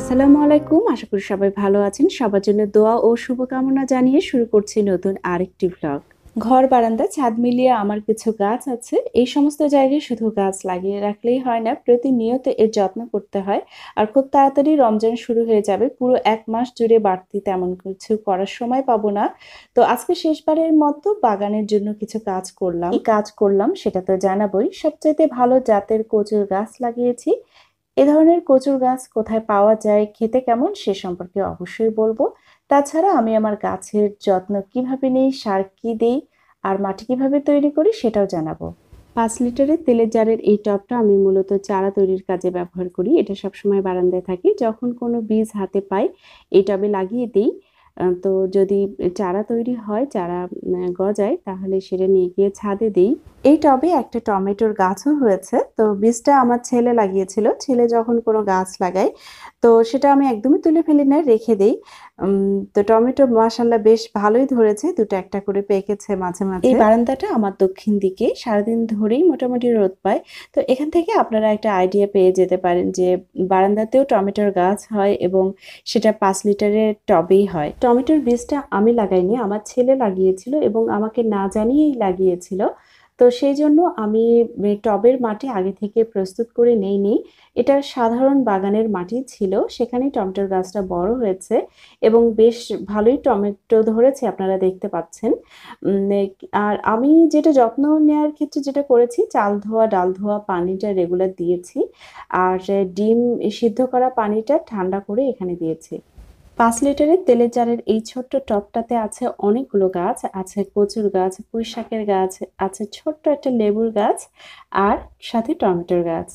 আসসালামু আলাইকুম আশা করি সবাই ভালো আছেন সবার জন্য দোয়া ও শুভকামনা জানিয়ে শুরু করছি নতুন আরেকটি ব্লগ ঘর বারান্দা ছাদ মিলিয়ে আমার কিছু গাছ আছে এই সমস্ত জায়গায় শুধু গাছ লাগিয়ে রাখলেই হয় না প্রতিনিয়ত এর যত্ন করতে হয় আর খুব তাড়াতাড়ি রমজান শুরু হয়ে যাবে পুরো এক মাস জুড়ে বাড়তি তেমন কিছু করার সময় পাবো না তো আজকে শেষবারের মতো বাগানের জন্য কিছু কাজ করলাম কাজ করলাম সেটা তো জানাবই সবচাইতে ভালো জাতের কচুর গাছ লাগিয়েছি এ ধরনের কচুর গাছ কোথায় পাওয়া যায় খেতে কেমন সে সম্পর্কে অবশ্যই বলবো তাছাড়া আমি আমার গাছের যত্ন কিভাবে নেই সার কী দিই আর মাটি কিভাবে তৈরি করি সেটাও জানাবো পাঁচ লিটারের তেলের জারের এই টবটা আমি মূলত চারা তৈরির কাজে ব্যবহার করি এটা সবসময় বারান্দায় থাকি যখন কোনো বীজ হাতে পাই এই টবে লাগিয়ে দিই তো যদি চারা তৈরি হয় চারা গজায় তাহলে সেটা নিয়ে গিয়ে ছাদে দিই এই টবে একটা টমেটোর গাছও হয়েছে তো বীজটা আমার ছেলে লাগিয়েছিল ছেলে যখন কোনো গাছ লাগায় তো সেটা আমি একদমই তুলে ফেলি না রেখে দিই তো টমেটো মাসাল্লাহ বেশ ভালোই ধরেছে দুটো একটা করে পেকেছে মাঝে মাঝে এই বারান্দাটা আমার দক্ষিণ দিকে সারাদিন ধরেই মোটামুটি রোদ পায় তো এখান থেকে আপনারা একটা আইডিয়া পেয়ে যেতে পারেন যে বারান্দাতেও টমেটোর গাছ হয় এবং সেটা পাঁচ লিটারের টবেই হয় টমেটোর বীজটা আমি লাগাইনি আমার ছেলে লাগিয়েছিল এবং আমাকে না জানিয়েই লাগিয়েছিল তো সেই জন্য আমি টবের মাটি আগে থেকে প্রস্তুত করে নেই নি এটা সাধারণ বাগানের মাটি ছিল সেখানে টমেটোর গাছটা বড় হয়েছে এবং বেশ ভালোই টমেটো ধরেছে আপনারা দেখতে পাচ্ছেন আর আমি যেটা যত্ন নেওয়ার ক্ষেত্রে যেটা করেছি চাল ধোয়া ডাল ধোয়া পানিটা রেগুলার দিয়েছি আর ডিম সিদ্ধ করা পানিটা ঠান্ডা করে এখানে দিয়েছি পাঁচ লিটারের তেলের জারের এই ছোট্ট টপটাতে আছে অনেকগুলো গাছ আছে কচুর গাছ পুঁই শাকের গাছ আছে ছোট্ট একটা লেবুর গাছ আর সাথে টমেটোর গাছ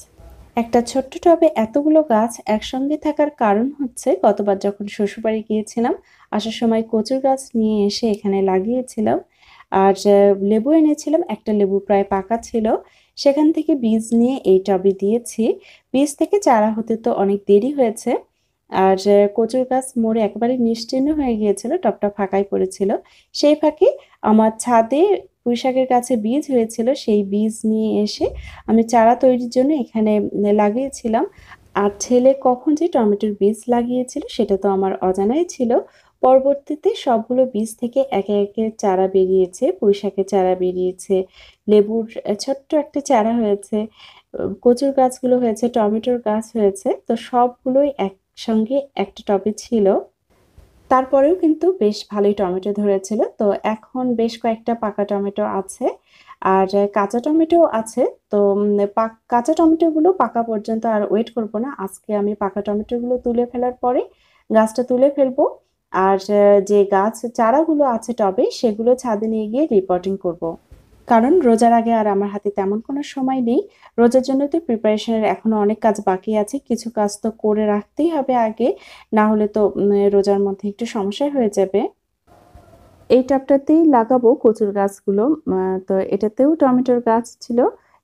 একটা ছোট্ট টবে এতগুলো গাছ একসঙ্গে থাকার কারণ হচ্ছে গতবার যখন শ্বশুরবাড়ি গিয়েছিলাম আসার সময় কচুর গাছ নিয়ে এসে এখানে লাগিয়েছিলাম আর লেবু এনেছিলাম একটা লেবু প্রায় পাকা ছিল সেখান থেকে বীজ নিয়ে এই টবে দিয়েছি বীজ থেকে চারা হতে তো অনেক দেরি হয়েছে আর কচুর গাছ মোড়ে একেবারে নিশ্চিহ্ন হয়ে গিয়েছিল টপটা ফাঁকাই পড়েছিল সেই ফাঁকে আমার ছাদে পুঁইশাকের কাছে বীজ হয়েছিল সেই বীজ নিয়ে এসে আমি চারা তৈরির জন্য এখানে লাগিয়েছিলাম আর ছেলে কখন যে টমেটোর বীজ লাগিয়েছিল সেটা তো আমার অজানাই ছিল পরবর্তীতে সবগুলো বীজ থেকে একে একে চারা বেরিয়েছে পুঁইশাকের চারা বেরিয়েছে লেবুর ছোট্ট একটা চারা হয়েছে কচুর গাছগুলো হয়েছে টমেটোর গাছ হয়েছে তো সবগুলোই এক সঙ্গে একটা টবে ছিল তারপরেও কিন্তু বেশ ভালোই টমেটো ধরেছিল তো এখন বেশ কয়েকটা পাকা টমেটো আছে আর কাঁচা টমেটো আছে তো কাঁচা টমেটোগুলো পাকা পর্যন্ত আর ওয়েট করব না আজকে আমি পাকা টমেটোগুলো তুলে ফেলার পরে গাছটা তুলে ফেলবো আর যে গাছ চারাগুলো আছে টবে সেগুলো ছাদে নিয়ে গিয়ে রিপোর্টিং করবো কারণ রোজার আগে আর আমার হাতে তেমন কোনো সময় নেই রোজার জন্য তো প্রিপারেশনের এখনও অনেক কাজ বাকি আছে কিছু কাজ তো করে রাখতেই হবে আগে না হলে তো রোজার মধ্যে একটু সমস্যা হয়ে যাবে এই টপটাতেই লাগাবো কচুর গাছগুলো তো এটাতেও টমেটোর গাছ ছিল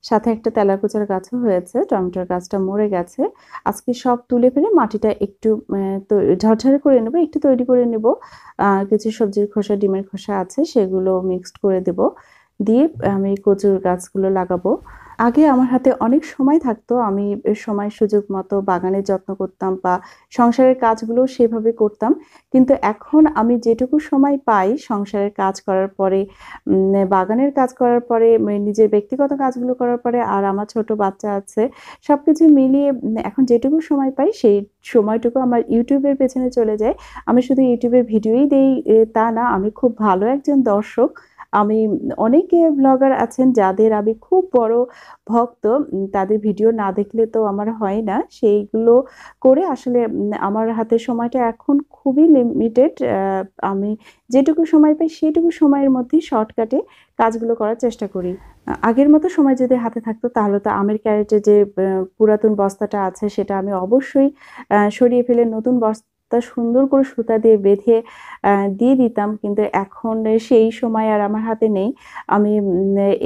সাথে একটা তেলাকুচার গাছও হয়েছে টমেটোর গাছটা মরে গেছে আজকে সব তুলে ফেলে মাটিটা একটু ঝরঝরে করে নেব একটু তৈরি করে নেব কিছু সবজির খোসা ডিমের খোসা আছে সেগুলো মিক্সড করে দেবো দিয়ে আমি কচুর গাছগুলো লাগাবো আগে আমার হাতে অনেক সময় থাকতো আমি সময় সুযোগ মতো বাগানের যত্ন করতাম বা সংসারের কাজগুলো সেভাবে করতাম কিন্তু এখন আমি যেটুকু সময় পাই সংসারের কাজ করার পরে বাগানের কাজ করার পরে মানে নিজের ব্যক্তিগত কাজগুলো করার পরে আর আমার ছোট বাচ্চা আছে সব কিছু মিলিয়ে এখন যেটুকু সময় পাই সেই সময়টুকু আমার ইউটিউবের পেছনে চলে যায় আমি শুধু ইউটিউবের ভিডিওই দেই তা না আমি খুব ভালো একজন দর্শক আমি অনেকে ব্লগার আছেন যাদের আমি খুব বড় ভক্ত তাদের ভিডিও না দেখলে তো আমার হয় না সেইগুলো করে আসলে আমার হাতে সময়টা এখন খুবই লিমিটেড আমি যেটুকু সময় পাই সেটুকু সময়ের মধ্যে শর্টকাটে কাজগুলো করার চেষ্টা করি আগের মতো সময় যদি হাতে থাকতো তাহলে তো আমের ক্যারেটে যে পুরাতন বস্তাটা আছে সেটা আমি অবশ্যই সরিয়ে ফেলে নতুন বস্তা তা সুন্দর করে সুতা দিয়ে বেঁধে দিয়ে দিতাম কিন্তু এখন সেই সময় আর আমার হাতে নেই আমি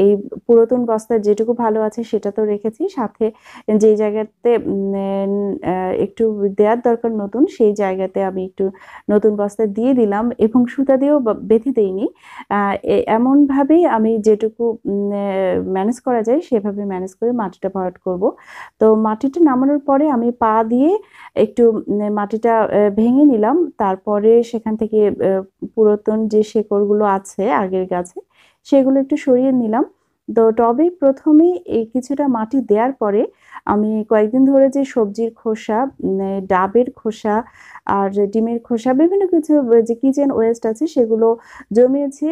এই পুরাতন বস্তার যেটুকু ভালো আছে সেটা তো রেখেছি সাথে যে জায়গাতে একটু দেওয়ার দরকার নতুন সেই জায়গাতে আমি একটু নতুন বস্তা দিয়ে দিলাম এবং সুতা দিয়েও বেঁধে দিইনি এমনভাবেই আমি যেটুকু ম্যানেজ করা যায় সেভাবে ম্যানেজ করে মাটিটা ভরাট করব তো মাটিটা নামানোর পরে আমি পা দিয়ে একটু মাটিটা ভেঙে নিলাম তারপরে সেখান থেকে পুরাতন যে শেকড়গুলো আছে আগের গাছে সেগুলো একটু সরিয়ে নিলাম তো টবে প্রথমে এই কিছুটা মাটি দেওয়ার পরে আমি কয়েকদিন ধরে যে সবজির খোসা ডাবের খোসা আর ডিমের খোসা বিভিন্ন কিছু যে কিচেন ওয়েস্ট আছে সেগুলো জমিয়েছি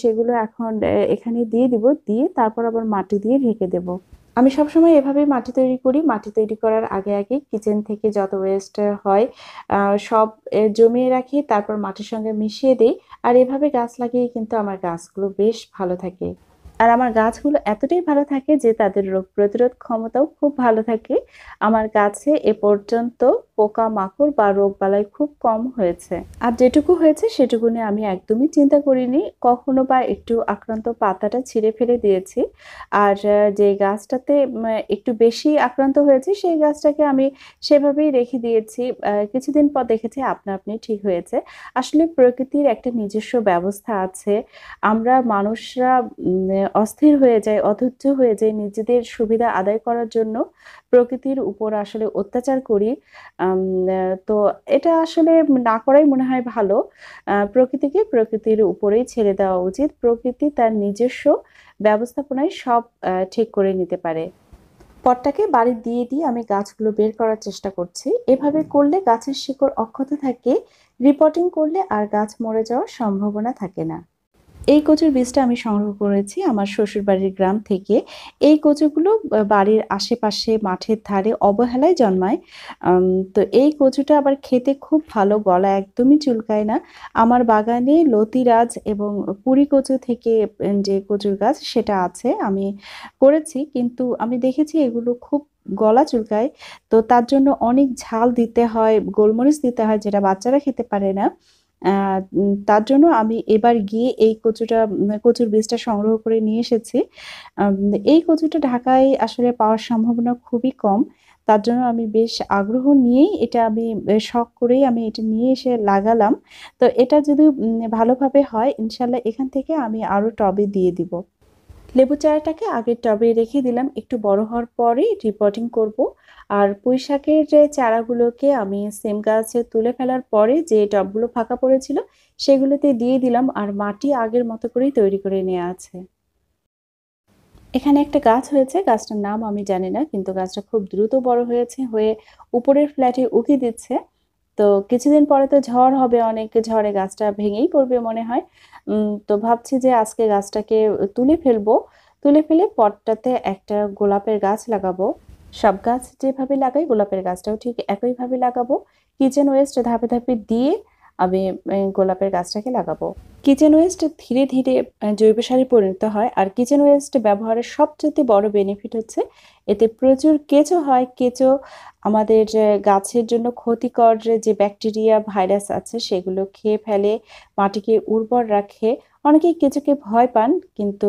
সেগুলো এখন এখানে দিয়ে দিব দিয়ে তারপর আবার মাটি দিয়ে ঢেকে দেবো আমি সবসময় এভাবেই মাটি তৈরি করি মাটি তৈরি করার আগে আগে কিচেন থেকে যত ওয়েস্ট হয় সব জমিয়ে রাখি তারপর মাটির সঙ্গে মিশিয়ে দিই আর এভাবে গাছ লাগিয়ে কিন্তু আমার গাছগুলো বেশ ভালো থাকে আর আমার গাছগুলো এতটাই ভালো থাকে যে তাদের রোগ প্রতিরোধ ক্ষমতাও খুব ভালো থাকে আমার গাছে এ পর্যন্ত পোকা মাকড় বা রোগ বালাই খুব কম হয়েছে আর যেটুকু হয়েছে সেটুকু নিয়ে আমি একদমই চিন্তা করিনি কখনো বা একটু আক্রান্ত পাতাটা ছিঁড়ে ফেলে দিয়েছি আর যে গাছটাতে একটু বেশি আক্রান্ত হয়েছে সেই গাছটাকে আমি সেভাবেই রেখে দিয়েছি কিছুদিন পর দেখেছি আপনা আপনি ঠিক হয়েছে আসলে প্রকৃতির একটা নিজস্ব ব্যবস্থা আছে আমরা মানুষরা অস্থির হয়ে যায় অধৈর্য হয়ে যায় নিজেদের সুবিধা আদায় করার জন্য প্রকৃতির উপর আসলে অত্যাচার করি তো এটা আসলে না করাই মনে হয় ভালো প্রকৃতিকে প্রকৃতির উপরেই ছেড়ে দেওয়া উচিত প্রকৃতি তার নিজস্ব ব্যবস্থাপনায় সব ঠিক করে নিতে পারে পটটাকে বাড়ি দিয়ে দিয়ে আমি গাছগুলো বের করার চেষ্টা করছি এভাবে করলে গাছের শিকড় অক্ষত থাকে রিপোর্টিং করলে আর গাছ মরে যাওয়ার সম্ভাবনা থাকে না এই কচুর বীজটা আমি সংগ্রহ করেছি আমার শ্বশুরবাড়ির গ্রাম থেকে এই কচুগুলো বাড়ির আশেপাশে মাঠের ধারে অবহেলায় জন্মায় তো এই কচুটা আবার খেতে খুব ভালো গলা একদমই চুলকায় না আমার বাগানে লতিরাজ এবং পুরি কচু থেকে যে কচুর গাছ সেটা আছে আমি করেছি কিন্তু আমি দেখেছি এগুলো খুব গলা চুলকায় তো তার জন্য অনেক ঝাল দিতে হয় গোলমরিচ দিতে হয় যেটা বাচ্চারা খেতে পারে না তার জন্য আমি এবার গিয়ে এই কচুটা কচুর বীজটা সংগ্রহ করে নিয়ে এসেছি এই কচুটা ঢাকায় আসলে পাওয়ার সম্ভাবনা খুবই কম তার জন্য আমি বেশ আগ্রহ নিয়েই এটা আমি শখ করেই আমি এটা নিয়ে এসে লাগালাম তো এটা যদি ভালোভাবে হয় ইনশাল্লাহ এখান থেকে আমি আরও টবে দিয়ে দিব লেবু চারাটাকে আগের টবে রেখে দিলাম একটু বড় হওয়ার পরে রিপোর্টিং করব আর পুঁই শাকের যে চারাগুলোকে আমি সেম গাছে তুলে ফেলার পরে যে টবগুলো ফাঁকা পড়েছিল সেগুলোতে দিয়ে দিলাম আর মাটি আগের মতো করেই তৈরি করে নেওয়া আছে এখানে একটা গাছ হয়েছে গাছটার নাম আমি জানি না কিন্তু গাছটা খুব দ্রুত বড় হয়েছে হয়ে উপরের ফ্ল্যাটে উঁকি দিচ্ছে তো কিছুদিন পরে তো ঝড় হবে অনেক ঝড়ে গাছটা ভেঙেই পড়বে মনে হয় তো ভাবছি যে আজকে গাছটাকে তুলে ফেলবো তুলে ফেলে পটটাতে একটা গোলাপের গাছ লাগাবো সব গাছ যেভাবে লাগাই গোলাপের গাছটাও ঠিক একইভাবে লাগাবো কিচেন ওয়েস্ট ধাপে ধাপে দিয়ে আমি গোলাপের গাছটাকে লাগাবো কিচেন ওয়েস্ট ধীরে ধীরে জৈব সারে পরিণত হয় আর কিচেন ওয়েস্ট ব্যবহারের সবচেয়ে বড় বেনিফিট হচ্ছে এতে প্রচুর কেঁচো হয় কেঁচো আমাদের গাছের জন্য ক্ষতিকর যে ব্যাকটেরিয়া ভাইরাস আছে সেগুলো খেয়ে ফেলে মাটিকে উর্বর রাখে অনেকেই কেঁচোকে ভয় পান কিন্তু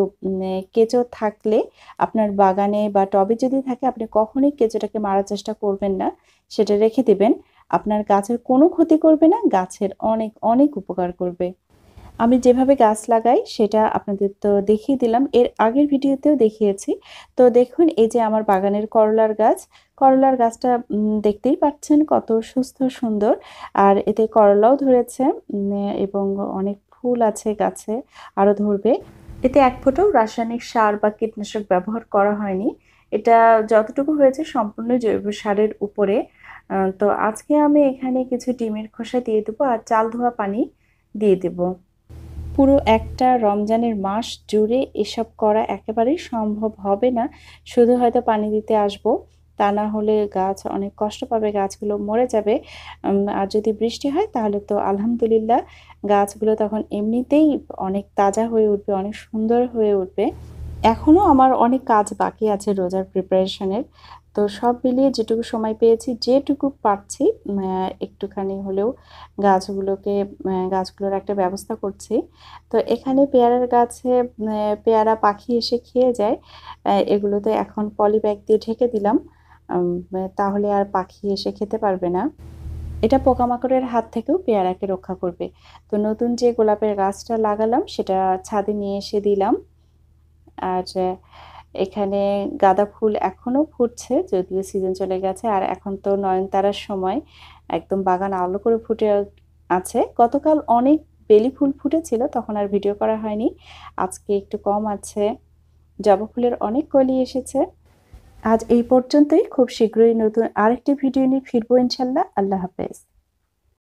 কেঁচো থাকলে আপনার বাগানে বা টবে যদি থাকে আপনি কখনোই কেঁচোটাকে মারার চেষ্টা করবেন না সেটা রেখে দেবেন আপনার গাছের কোনো ক্ষতি করবে না গাছের অনেক অনেক উপকার করবে আমি যেভাবে গাছ লাগাই সেটা আপনাদের তো দেখিয়ে দিলাম এর আগের ভিডিওতেও দেখিয়েছি তো দেখুন এই যে আমার বাগানের করলার গাছ করলার গাছটা দেখতেই পাচ্ছেন কত সুস্থ সুন্দর আর এতে করলাও ধরেছে এবং অনেক ফুল আছে গাছে আরও ধরবে এতে এক ফোঁটাও রাসায়নিক সার বা কীটনাশক ব্যবহার করা হয়নি এটা যতটুকু হয়েছে সম্পূর্ণ জৈব সারের উপরে তো আজকে আমি এখানে কিছু ডিমের খোসা দিয়ে দেবো আর চাল ধোয়া পানি দিয়ে দেব পুরো একটা রমজানের মাস জুড়ে এসব করা একেবারেই সম্ভব হবে না শুধু হয়তো পানি দিতে আসবো তা না হলে গাছ অনেক কষ্ট পাবে গাছগুলো মরে যাবে আর যদি বৃষ্টি হয় তাহলে তো আলহামদুলিল্লাহ গাছগুলো তখন এমনিতেই অনেক তাজা হয়ে উঠবে অনেক সুন্দর হয়ে উঠবে এখনও আমার অনেক কাজ বাকি আছে রোজার প্রিপারেশনের তো সব মিলিয়ে যেটুকু সময় পেয়েছি যেটুকু পারছি একটুখানি হলেও গাছগুলোকে গাছগুলোর একটা ব্যবস্থা করছি তো এখানে পেয়ারার গাছে পেয়ারা পাখি এসে খেয়ে যায় এগুলোতে এখন পলি ব্যাগ দিয়ে ঢেকে দিলাম তাহলে আর পাখি এসে খেতে পারবে না এটা পোকামাকড়ের হাত থেকেও পেয়ারাকে রক্ষা করবে তো নতুন যে গোলাপের গাছটা লাগালাম সেটা ছাদে নিয়ে এসে দিলাম আর এখানে গাঁদা ফুল এখনও ফুটছে যদিও সিজন চলে গেছে আর এখন তো নয়নতারার সময় একদম বাগান আলো করে ফুটে আছে গতকাল অনেক বেলি ফুল ফুটেছিল তখন আর ভিডিও করা হয়নি আজকে একটু কম আছে জবা ফুলের অনেক কলি এসেছে আজ এই পর্যন্তই খুব শীঘ্রই নতুন আরেকটি ভিডিও নিয়ে ফিরবো ইনশাল্লাহ আল্লাহ হাফেজ